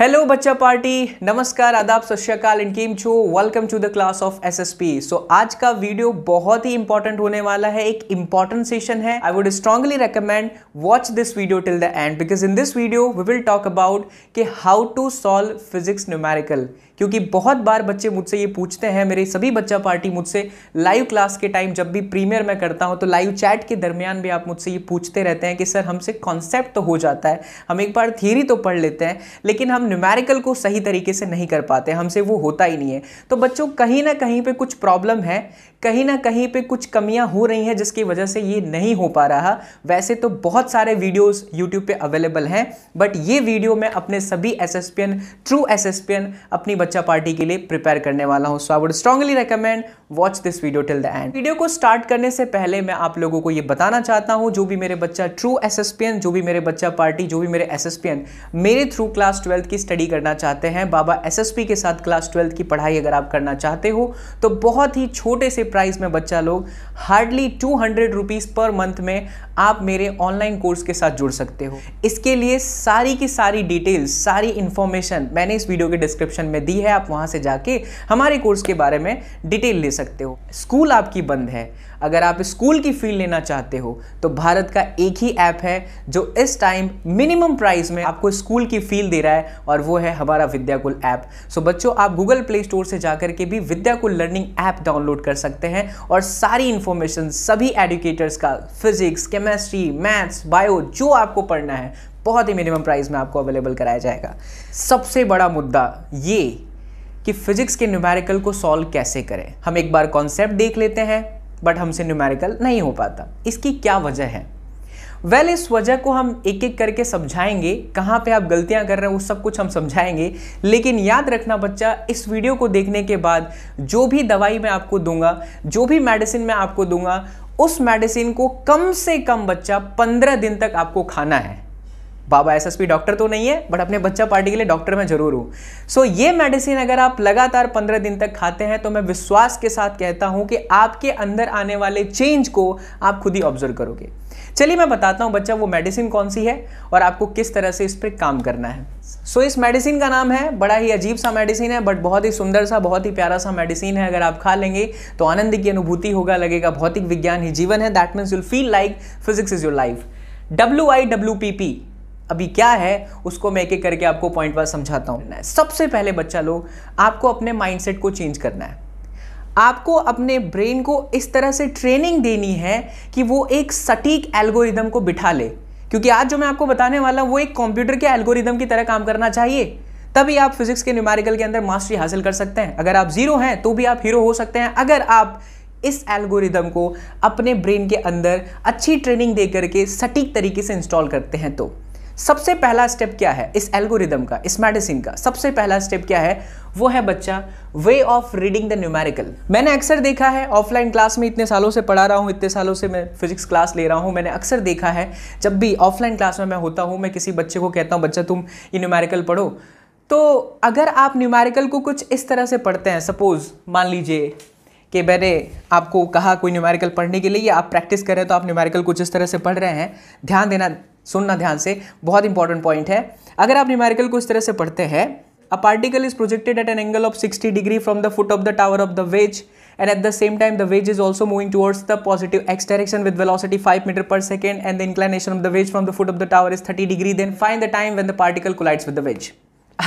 hello बच्चा party नमस्कार आदाब सत श्रीकाल एंड कीम welcome to the class of SSP so आज का वीडियो बहुत ही इंपॉर्टेंट होने वाला है एक इंपॉर्टेंट सेशन है I would strongly recommend watch this video till the end because in this video we will talk about कि how to solve physics numerical क्योंकि बहुत बार बच्चे मुझसे ये पूछते हैं मेरे सभी बच्चा पार्टी मुझसे लाइव क्लास के टाइम जब भी प्रीमियर मैं करता हूँ तो लाइव चैट के दरमियान भी आप मुझसे ये पूछते रहते हैं कि सर हमसे कॉन्सेप्ट तो हो जाता है हम एक बार थियरी तो पढ़ लेते हैं लेकिन हम न्यूमेरिकल को सही तरीके से नहीं कर पाते हमसे वो होता ही नहीं है तो बच्चों कहीं ना कहीं पर कुछ प्रॉब्लम है कहीं ना कहीं पे कुछ कमियां हो रही हैं जिसकी वजह से ये नहीं हो पा रहा वैसे तो बहुत सारे वीडियोस YouTube पे अवेलेबल हैं बट ये वीडियो मैं अपने सभी एस ट्रू एस अपनी बच्चा पार्टी के लिए प्रिपेयर करने वाला हूँ so I would strongly recommend watch this video till the end video को स्टार्ट करने से पहले मैं आप लोगों को ये बताना चाहता हूँ जो भी मेरे बच्चा true S S P N जो भी मेरे बच्चा पार्टी जो भी मेरे एस एस पी एन मेरे थ्रू क्लास ट्वेल्थ की स्टडी करना चाहते हैं बाबा एस एस पी के साथ क्लास ट्वेल्थ की पढ़ाई अगर आप करना चाहते हो तो बहुत ही छोटे से प्राइस में बच्चा लोग hardly two hundred rupees per month में आप मेरे ऑनलाइन कोर्स के साथ जुड़ सकते हो इसके लिए सारी की सारी डिटेल्स सारी इन्फॉर्मेशन मैंने इस वीडियो के डिस्क्रिप्शन में दी फ्री है आप वहाँ से जाके हमारे कोर्स के बारे में डिटेल ले सकते हो स्कूल आपकी बंद है अगर आप स्कूल की फील लेना चाहते हो तो भारत का एक ही ऐप है जो इस टाइम मिनिमम प्राइस में आपको स्कूल की फील दे रहा है और वो है हमारा विद्याकुल ऐप सो बच्चों आप गूगल प्ले स्टोर से जाकर के भी विद्याकुल लर्निंग ऐप डाउनलोड कर सकते हैं और सारी इन्फॉर्मेशन सभी एडुकेटर्स का फिजिक्स केमेस्ट्री मैथ्स बायो जो आपको पढ़ना है बहुत ही मिनिमम प्राइस में आपको अवेलेबल कराया जाएगा सबसे बड़ा मुद्दा ये कि फिजिक्स के न्यूमेरिकल को सॉल्व कैसे करें हम एक बार कॉन्सेप्ट देख लेते हैं बट हमसे न्यूमेरिकल नहीं हो पाता इसकी क्या वजह है वेल well, इस वजह को हम एक एक करके समझाएंगे कहाँ पे आप गलतियाँ कर रहे हैं वो सब कुछ हम समझाएंगे लेकिन याद रखना बच्चा इस वीडियो को देखने के बाद जो भी दवाई मैं आपको दूंगा जो भी मेडिसिन मैं आपको दूंगा उस मेडिसिन को कम से कम बच्चा पंद्रह दिन तक आपको खाना है बाबा एसएसपी डॉक्टर तो नहीं है बट अपने बच्चा पार्टी के लिए डॉक्टर मैं जरूर हूँ सो so, ये मेडिसिन अगर आप लगातार पंद्रह दिन तक खाते हैं तो मैं विश्वास के साथ कहता हूँ कि आपके अंदर आने वाले चेंज को आप खुद ही ऑब्जर्व करोगे चलिए मैं बताता हूँ बच्चा वो मेडिसिन कौन सी है और आपको किस तरह से इस पर काम करना है सो so, इस मेडिसिन का नाम है बड़ा ही अजीब सा मेडिसिन है बट बहुत ही सुंदर सा बहुत ही प्यारा सा मेडिसिन है अगर आप खा लेंगे तो आनंद की अनुभूति होगा लगेगा भौतिक विज्ञान ही जीवन है that means you'll feel like physics is your life W I W P P अभी क्या है उसको मैं एक एक करके आपको पॉइंट वाइज समझाता हूँ सबसे पहले बच्चा लोग आपको अपने माइंडसेट को चेंज करना है आपको अपने ब्रेन को इस तरह से ट्रेनिंग देनी है कि वो एक सटीक एल्गोरिदम को बिठा ले क्योंकि आज जो मैं आपको बताने वाला हूँ वो एक कंप्यूटर के एल्गोरिदम की तरह काम करना चाहिए तभी आप फिजिक्स के न्यूमेरिकल के अंदर मास्टरी हासिल कर सकते हैं अगर आप जीरो हैं तो भी आप हीरो हो सकते हैं अगर आप इस एल्गोरिदम को अपने ब्रेन के अंदर अच्छी ट्रेनिंग दे करके सटीक तरीके से इंस्टॉल करते हैं तो सबसे पहला स्टेप क्या है इस एल्गोरिदम का इस मेडिसिन का सबसे पहला स्टेप क्या है वो है बच्चा way of reading the numerical मैंने अक्सर देखा है ऑफलाइन क्लास में इतने सालों से पढ़ा रहा हूँ इतने सालों से मैं फिजिक्स क्लास ले रहा हूँ मैंने अक्सर देखा है जब भी ऑफलाइन क्लास में मैं होता हूँ मैं किसी बच्चे को कहता हूँ बच्चा तुम ये न्यूमेरिकल पढ़ो तो अगर आप न्यूमेरिकल को कुछ इस तरह से पढ़ते हैं सपोज़ मान लीजिए कि मैंने आपको कहा कोई न्यूमेरिकल पढ़ने के लिए आप प्रैक्टिस कर रहे हैं तो आप न्यूमेरिकल कुछ इस तरह से पढ़ रहे हैं ध्यान देना सुनना ध्यान से बहुत इंपॉर्टेंट पॉइंट है अगर आप न्यूमेरिकल को इस तरह से पढ़ते हैं a particle is projected at an angle of sixty degree from the foot of the tower of the wedge and at the same time the wedge is also moving towards the positive X direction with velocity five metre per second and the inclination of the wedge from the foot of the tower is thirty degree then find the time when the particle collides with the veg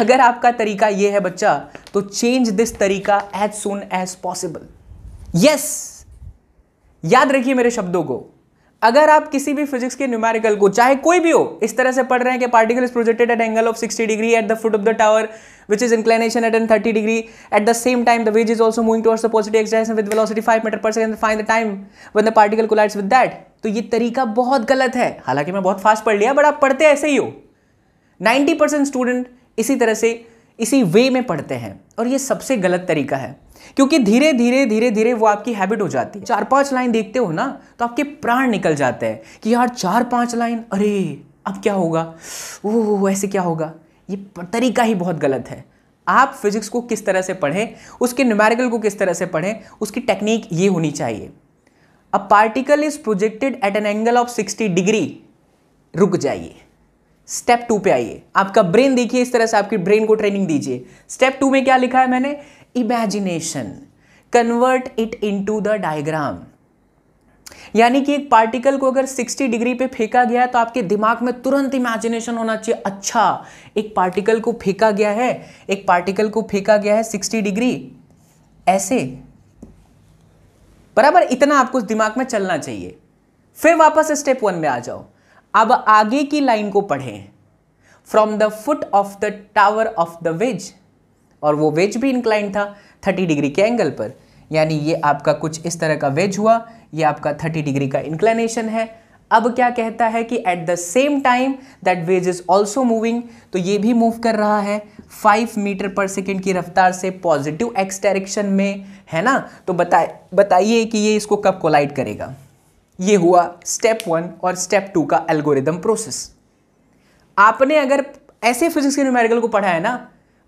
अगर आपका तरीका ये है बच्चा तो change this तरीका as soon as possible yes याद रखिए मेरे शब्दों को अगर आप किसी भी फिजिक्स के न्यूमेरिकल को चाहे कोई भी हो इस तरह से पढ़ रहे हैं कि particle is projected at angle of 60 degree at the foot of the tower which is inclination at an 30 degree at the same time the wedge is also moving towards the positive axis with velocity five metre per second find the time when the particle collides with that तो ये तरीका बहुत गलत है हालांकि मैं बहुत fast पढ़ लिया बट आप पढ़ते ऐसे ही हो नाइन्टी स्टूडेंट इसी तरह से इसी वे में पढ़ते हैं और ये सबसे गलत तरीका है क्योंकि धीरे धीरे धीरे धीरे वो आपकी हैबिट हो जाती है चार पांच लाइन देखते हो ना तो आपके प्राण निकल जाते हैं कि यार चार पांच लाइन अरे अब क्या होगा वो ऐसे क्या होगा ये तरीका ही बहुत गलत है आप फिजिक्स को किस तरह से पढ़ें उसके न्यूमेरिकल को किस तरह से पढ़ें उसकी टेक्निक ये होनी चाहिए a particle is projected at an angle of 60 degree रुक जाइए स्टेप टू पे आइए आपका ब्रेन देखिए इस तरह से आपकी ब्रेन को ट्रेनिंग दीजिए स्टेप टू में क्या लिखा है मैंने imagination convert it into the diagram यानी कि एक पार्टिकल को अगर 60 डिग्री पे फेंका गया है तो आपके दिमाग में तुरंत इमेजिनेशन होना चाहिए अच्छा एक पार्टिकल को फेंका गया है एक पार्टिकल को फेंका गया है 60 डिग्री ऐसे बराबर इतना आपको दिमाग में चलना चाहिए फिर वापस स्टेप वन में आ जाओ अब आगे की लाइन को पढ़ें from the foot of the tower of the wedge और वो वेज भी इंक्लाइन था थर्टी डिग्री के एंगल पर यानी ये आपका कुछ इस तरह का वेज हुआ ये आपका थर्टी डिग्री का इंक्लाइनेशन है अब क्या कहता है कि at the same time that wedge is also moving तो ये भी मूव कर रहा है फाइव मीटर पर सेकेंड की रफ्तार से पॉजिटिव एक्स डायरेक्शन में है ना तो बताए बताइए कि ये इसको कब कोलाइड करेगा ये हुआ स्टेप वन और स्टेप टू का एल्गोरिदम प्रोसेस आपने अगर ऐसे फिजिक्स के न्यूमेरिकल को पढ़ा है ना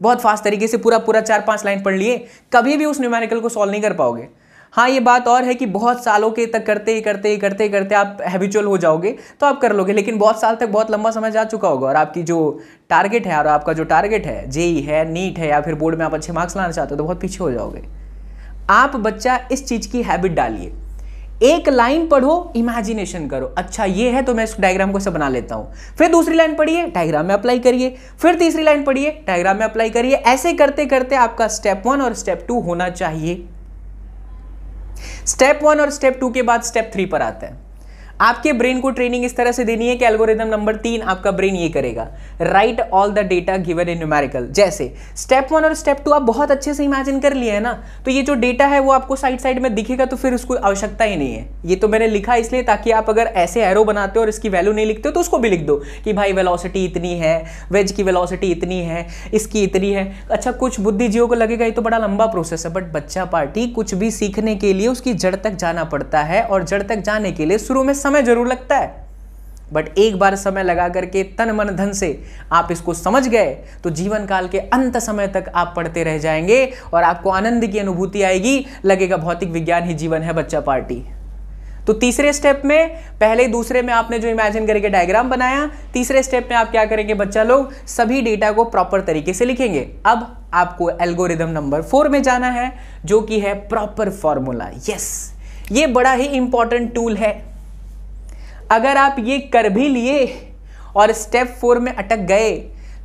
बहुत फास्ट तरीके से पूरा पूरा चार पांच लाइन पढ़ लिए कभी भी उस न्यूमेरिकल को सॉल्व नहीं कर पाओगे हाँ ये बात और है कि बहुत सालों के तक करते ही करते ही करते ही करते आप हैबिचुअल हो जाओगे तो आप कर लोगे लेकिन बहुत साल तक बहुत लंबा समय जा चुका होगा और आपकी जो टारगेट है और आपका जो टारगेट है जेई है नीट है या फिर बोर्ड में आप अच्छे मार्क्स लाना चाहते हो तो बहुत पीछे हो जाओगे आप बच्चा इस चीज़ की हैबिट डालिए एक लाइन पढ़ो इमेजिनेशन करो अच्छा ये है तो मैं इस डायग्राम को सब बना लेता हूं फिर दूसरी लाइन पढ़िए डायग्राम में अप्लाई करिए फिर तीसरी लाइन पढ़िए डायग्राम में अप्लाई करिए ऐसे करते करते आपका स्टेप वन और स्टेप टू होना चाहिए स्टेप वन और स्टेप टू के बाद स्टेप थ्री पर आते हैं आपके ब्रेन को ट्रेनिंग इस तरह से देनी है कि एल्गोरिदम नंबर तीन आपका ब्रेन ये करेगा write all the data given in numerical जैसे स्टेप वन और स्टेप टू आप बहुत अच्छे से इमेजिन कर लिए है ना तो ये जो डेटा है वो आपको साइड साइड में दिखेगा तो फिर उसको आवश्यकता ही नहीं है ये तो मैंने लिखा इसलिए ताकि आप अगर ऐसे एरो बनाते हो और इसकी वैल्यू नहीं लिखते हो तो उसको भी लिख दो कि भाई वेलोसिटी इतनी है वेज की वेलोसिटी इतनी है इसकी इतनी है अच्छा कुछ बुद्धिजीवों को लगेगा ये तो बड़ा लंबा प्रोसेस है बट बच्चा पार्टी कुछ भी सीखने के लिए उसकी जड़ तक जाना पड़ता है और जड़ तक जाने के लिए शुरू में समय जरूर लगता है बट एक बार समय लगा करके तन मन धन से आप इसको समझ गए तो जीवन काल के अंत समय तक आप पढ़ते रह जाएंगे और आपको आनंद की अनुभूति आएगी लगेगा भौतिक विज्ञान ही जीवन है बच्चा पार्टी तो तीसरे स्टेप में पहले दूसरे में आपने जो इमेजिन करके डायग्राम बनाया तीसरे स्टेप में आप क्या करेंगे बच्चा लोग सभी डेटा को प्रॉपर तरीके से लिखेंगे अब आपको एल्गोरिदम नंबर फोर में जाना है जो कि है प्रॉपर फॉर्मूला यस ये बड़ा ही इंपॉर्टेंट टूल है अगर आप ये कर भी लिए और स्टेप फोर में अटक गए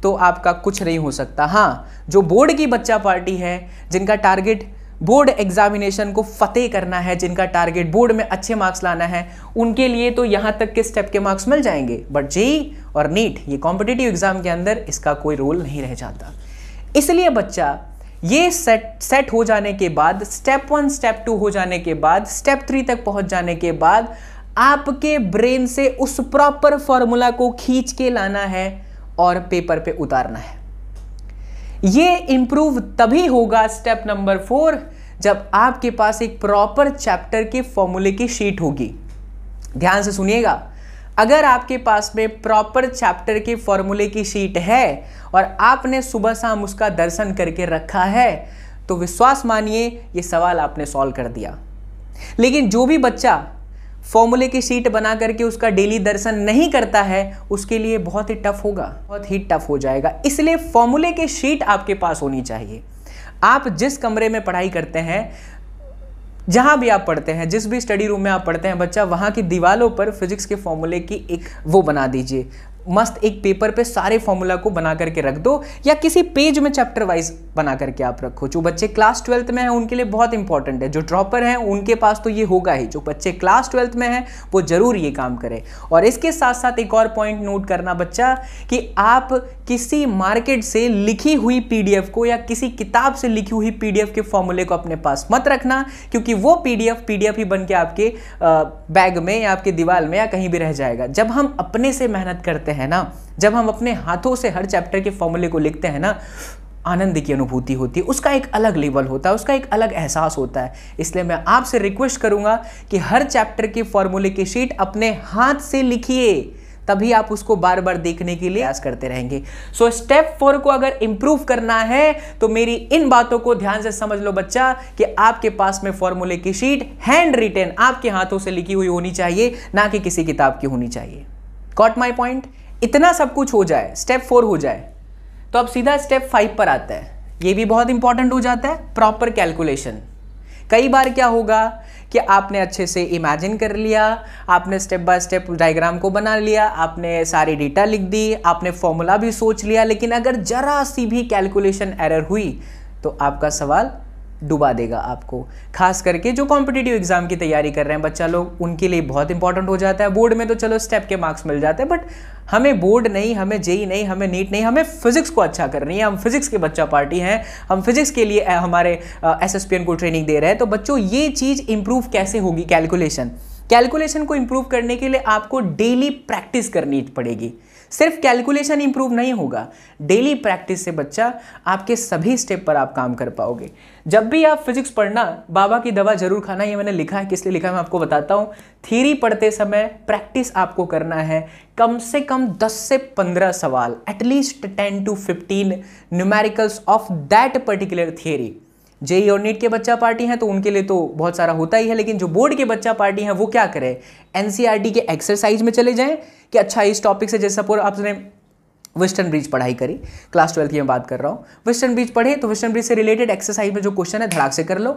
तो आपका कुछ नहीं हो सकता हाँ जो बोर्ड की बच्चा पार्टी है जिनका टारगेट बोर्ड एग्जामिनेशन को फतेह करना है जिनका टारगेट बोर्ड में अच्छे मार्क्स लाना है उनके लिए तो यहाँ तक के स्टेप के मार्क्स मिल जाएंगे बट जेई और नीट ये कॉम्पिटिटिव एग्ज़ाम के अंदर इसका कोई रोल नहीं रह जाता इसलिए बच्चा ये सेट सेट हो जाने के बाद स्टेप वन स्टेप टू हो जाने के बाद स्टेप थ्री तक पहुंच जाने के बाद आपके ब्रेन से उस प्रॉपर फॉर्मूला को खींच के लाना है और पेपर पे उतारना है ये इंप्रूव तभी होगा स्टेप नंबर फोर जब आपके पास एक प्रॉपर चैप्टर के फॉर्मूले की शीट होगी ध्यान से सुनिएगा अगर आपके पास में प्रॉपर चैप्टर के फॉर्मूले की शीट है और आपने सुबह शाम उसका दर्शन करके रखा है तो विश्वास मानिए ये सवाल आपने सॉल्व कर दिया लेकिन जो भी बच्चा फॉर्मूले की शीट बना करके उसका डेली दर्शन नहीं करता है उसके लिए बहुत ही टफ होगा बहुत ही टफ हो जाएगा इसलिए फॉर्मूले की शीट आपके पास होनी चाहिए आप जिस कमरे में पढ़ाई करते हैं जहाँ भी आप पढ़ते हैं जिस भी स्टडी रूम में आप पढ़ते हैं बच्चा वहाँ की दीवालों पर फिजिक्स के फॉर्मूले की एक वो बना दीजिए मस्त एक पेपर पे सारे फॉर्मूला को बना करके रख दो या किसी पेज में चैप्टर वाइज बना करके आप रखो जो बच्चे क्लास ट्वेल्थ में हैं उनके लिए बहुत इंपॉर्टेंट है जो ड्रॉपर हैं उनके पास तो ये होगा ही जो बच्चे क्लास ट्वेल्थ में हैं वो ज़रूर ये काम करें और इसके साथ साथ एक और पॉइंट नोट करना बच्चा कि आप किसी मार्केट से लिखी हुई पीडीएफ को या किसी किताब से लिखी हुई पीडीएफ के फॉर्मूले को अपने पास मत रखना क्योंकि वो पीडीएफ पीडीएफ ही बन के आपके बैग में या आपके दीवार में या कहीं भी रह जाएगा जब हम अपने से मेहनत करते हैं ना जब हम अपने हाथों से हर चैप्टर के फॉर्मूले को लिखते हैं ना आनंद की अनुभूति होती है उसका एक अलग लेवल होता है उसका एक अलग एहसास होता है इसलिए मैं आपसे रिक्वेस्ट करूंगा कि हर चैप्टर के फॉर्मूले की शीट अपने हाथ से लिखिए तभी आप उसको बार बार देखने के लिए प्रयास करते रहेंगे सो स्टेप फोर को अगर इंप्रूव करना है तो मेरी इन बातों को ध्यान से समझ लो बच्चा कि आपके पास में फॉर्मूले की शीट हैंड रिटेन आपके हाथों से लिखी हुई होनी चाहिए ना कि किसी किताब की होनी चाहिए कॉट माई पॉइंट इतना सब कुछ हो जाए स्टेप फोर हो जाए तो अब सीधा स्टेप फाइव पर आता है ये भी बहुत इंपॉर्टेंट हो जाता है प्रॉपर कैलकुलेशन कई बार क्या होगा कि आपने अच्छे से इमेजिन कर लिया आपने स्टेप बाय स्टेप डायग्राम को बना लिया आपने सारी डेटा लिख दी आपने फॉर्मूला भी सोच लिया लेकिन अगर ज़रा सी भी कैलकुलेशन एरर हुई तो आपका सवाल डुबा देगा आपको खास करके जो कॉम्पिटेटिव एग्जाम की तैयारी कर रहे हैं बच्चा लोग उनके लिए बहुत इंपॉर्टेंट हो जाता है बोर्ड में तो चलो स्टेप के मार्क्स मिल जाते हैं बट हमें बोर्ड नहीं हमें जेई e नहीं हमें नीट नहीं हमें फिजिक्स को अच्छा करनी है हम फिजिक्स के बच्चा पार्टी हैं हम फिजिक्स के लिए हमारे एस एस को ट्रेनिंग दे रहे हैं तो बच्चों ये चीज़ इंप्रूव कैसे होगी कैलकुलेशन कैलकुलेशन को इम्प्रूव करने के लिए आपको डेली प्रैक्टिस करनी पड़ेगी सिर्फ कैलकुलेशन इंप्रूव नहीं होगा डेली प्रैक्टिस से बच्चा आपके सभी स्टेप पर आप काम कर पाओगे जब भी आप फिजिक्स पढ़ना बाबा की दवा जरूर खाना ये मैंने लिखा है किस लिए लिखा है मैं आपको बताता हूँ थीरी पढ़ते समय प्रैक्टिस आपको करना है कम से कम 10 से 15 सवाल at least 10 to 15 numericals of that particular theory JEE और नीट के बच्चा पार्टी हैं तो उनके लिए तो बहुत सारा होता ही है लेकिन जो बोर्ड के बच्चा पार्टी हैं वो क्या करें एनसीईआरटी e के एक्सरसाइज में चले जाएं कि अच्छा इस टॉपिक से जैसे पूरा आपने वेस्टर्न ब्रिज पढ़ाई करी क्लास ट्वेल्थ की मैं बात कर रहा हूँ वेस्टर्न ब्रिज पढ़े तो वेस्टर्न ब्रिज से रिलेटेड एक्सरसाइज में जो क्वेश्चन है धड़ाक से कर लो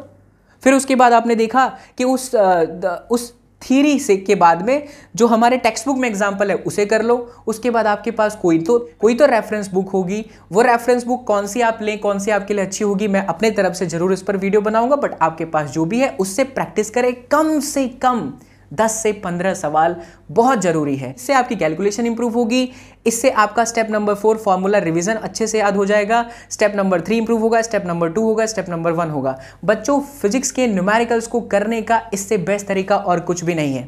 फिर उसके बाद आपने देखा कि उस उस थीरी से के बाद में जो हमारे टेक्स्ट बुक में एग्जाम्पल है उसे कर लो उसके बाद आपके पास कोई तो कोई तो रेफरेंस बुक होगी वो रेफरेंस बुक कौन सी आप लें कौन सी आपके लिए अच्छी होगी मैं अपने तरफ से ज़रूर इस पर वीडियो बनाऊंगा बट आपके पास जो भी है उससे प्रैक्टिस करें कम से कम दस से पंद्रह सवाल बहुत ज़रूरी है इससे आपकी कैलकुलेशन इंप्रूव होगी इससे आपका step number four formula revision अच्छे से याद हो जाएगा स्टेप नंबर थ्री इंप्रूव होगा स्टेप नंबर टू होगा स्टेप नंबर वन होगा बच्चों फिजिक्स के न्यूमेरिकल्स को करने का इससे बेस्ट तरीका और कुछ भी नहीं है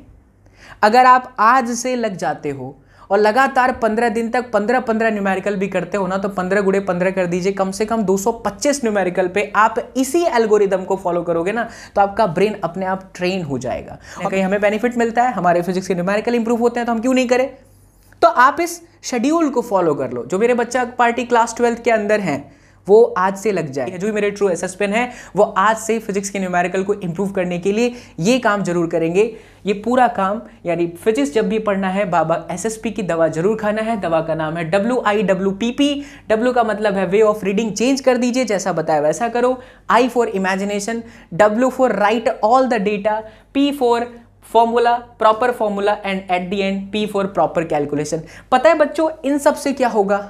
अगर आप आज से लग जाते हो और लगातार पंद्रह दिन तक पंद्रह पंद्रह न्यूमेरिकल भी करते हो ना तो पंद्रह गुड़े पंद्रह कर दीजिए कम से कम 225 न्यूमेरिकल पे आप इसी एल्गोरिदम को फॉलो करोगे ना तो आपका ब्रेन अपने आप ट्रेन हो जाएगा और कहीं हमें बेनिफिट मिलता है हमारे फिजिक्स के न्यूमेरिकल इंप्रूव होते हैं तो हम क्यों नहीं करें तो आप इस शेड्यूल को फॉलो कर लो जो मेरे बच्चा पार्टी क्लास ट्वेल्थ के अंदर हैं वो आज से लग जाए जो भी मेरे ट्रू एस है वो आज से फिजिक्स के न्यूमेरिकल को इम्प्रूव करने के लिए ये काम जरूर करेंगे ये पूरा काम यानी फिजिक्स जब भी पढ़ना है बाबा एसएसपी की दवा जरूर खाना है दवा का नाम है W I W P P W का मतलब है वे ऑफ रीडिंग चेंज कर दीजिए जैसा बताया वैसा करो I for imagination W for write all the data P for formula proper formula and at the end P for proper calculation पता है बच्चों इन सब से क्या होगा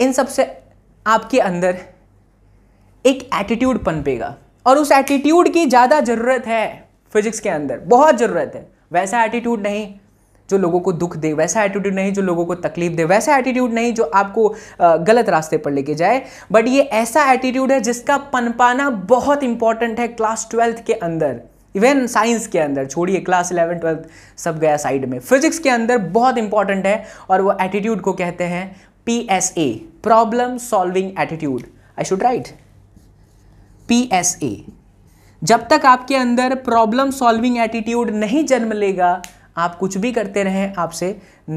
इन सब से आपके अंदर एक एटीट्यूड पनपेगा और उस एटीट्यूड की ज़्यादा ज़रूरत है फिजिक्स के अंदर बहुत ज़रूरत है वैसा एटीट्यूड नहीं जो लोगों को दुख दे वैसा एटीट्यूड नहीं जो लोगों को तकलीफ दे वैसा एटीट्यूड नहीं जो आपको गलत रास्ते पर लेके जाए बट ये ऐसा एटीट्यूड है जिसका पनपाना बहुत इंपॉर्टेंट है क्लास ट्वेल्थ के अंदर इवन साइंस के अंदर छोड़िए क्लास इलेवन ट्वेल्थ सब गया साइड में फिजिक्स के अंदर बहुत इंपॉर्टेंट है और वो एटीट्यूड को कहते हैं PSA problem solving attitude I should write a जब तक आपके अंदर प्रॉब्लम सॉल्विंग एटीट्यूड नहीं जन्म लेगा आप कुछ भी करते रहें आपसे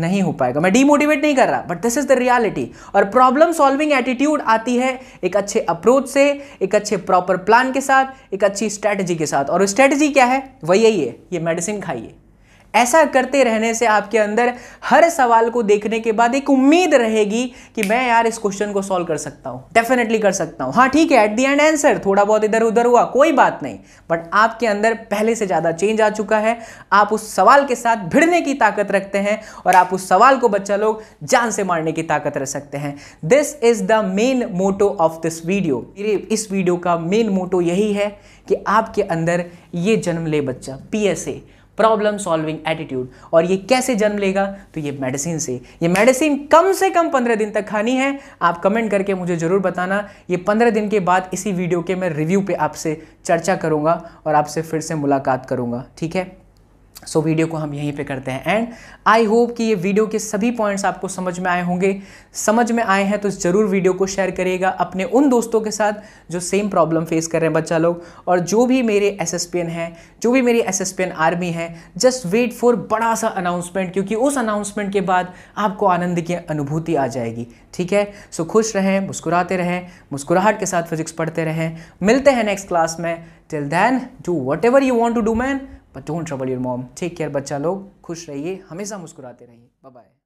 नहीं हो पाएगा मैं डीमोटिवेट नहीं कर रहा but this is the reality और प्रॉब्लम सॉल्विंग एटीट्यूड आती है एक अच्छे अप्रोच से एक अच्छे प्रॉपर प्लान के साथ एक अच्छी स्ट्रेटजी के साथ और स्ट्रेटजी क्या है वही यही है ये मेडिसिन खाइए ऐसा करते रहने से आपके अंदर हर सवाल को देखने के बाद एक उम्मीद रहेगी कि मैं यार इस क्वेश्चन को सॉल्व कर सकता हूं डेफिनेटली कर सकता हूं हाँ ठीक है एट दी एंड आंसर थोड़ा बहुत इधर उधर हुआ कोई बात नहीं बट आपके अंदर पहले से ज़्यादा चेंज आ चुका है आप उस सवाल के साथ भिड़ने की ताकत रखते हैं और आप उस सवाल को बच्चा लोग जान से मारने की ताकत रख सकते हैं this is the main motto of this video इस वीडियो का मेन मोटो यही है कि आपके अंदर ये जन्म ले बच्चा पी प्रॉब्लम सॉल्विंग एटीट्यूड और ये कैसे जन्म लेगा तो ये मेडिसिन से ये मेडिसिन कम से कम पंद्रह दिन तक खानी है आप कमेंट करके मुझे ज़रूर बताना ये पंद्रह दिन के बाद इसी वीडियो के मैं रिव्यू पे आपसे चर्चा करूंगा और आपसे फिर से मुलाकात करूंगा ठीक है सो so, वीडियो को हम यहीं पे करते हैं एंड आई होप कि ये वीडियो के सभी पॉइंट्स आपको समझ में आए होंगे समझ में आए हैं तो ज़रूर वीडियो को शेयर करिएगा अपने उन दोस्तों के साथ जो सेम प्रॉब्लम फेस कर रहे हैं बच्चा लोग और जो भी मेरे एस एस हैं जो भी मेरी एस एस आर्मी है जस्ट वेट फॉर बड़ा सा अनाउंसमेंट क्योंकि उस अनाउंसमेंट के बाद आपको आनंद की अनुभूति आ जाएगी ठीक है सो so, खुश रहें मुस्कुराते रहें मुस्कुराहट के साथ फिजिक्स पढ़ते रहें मिलते हैं नेक्स्ट क्लास में till then do whatever you want to do man but don't trouble your mom take care बच्चा लोग खुश रहिए हमेशा मुस्कुराते रहिए बाय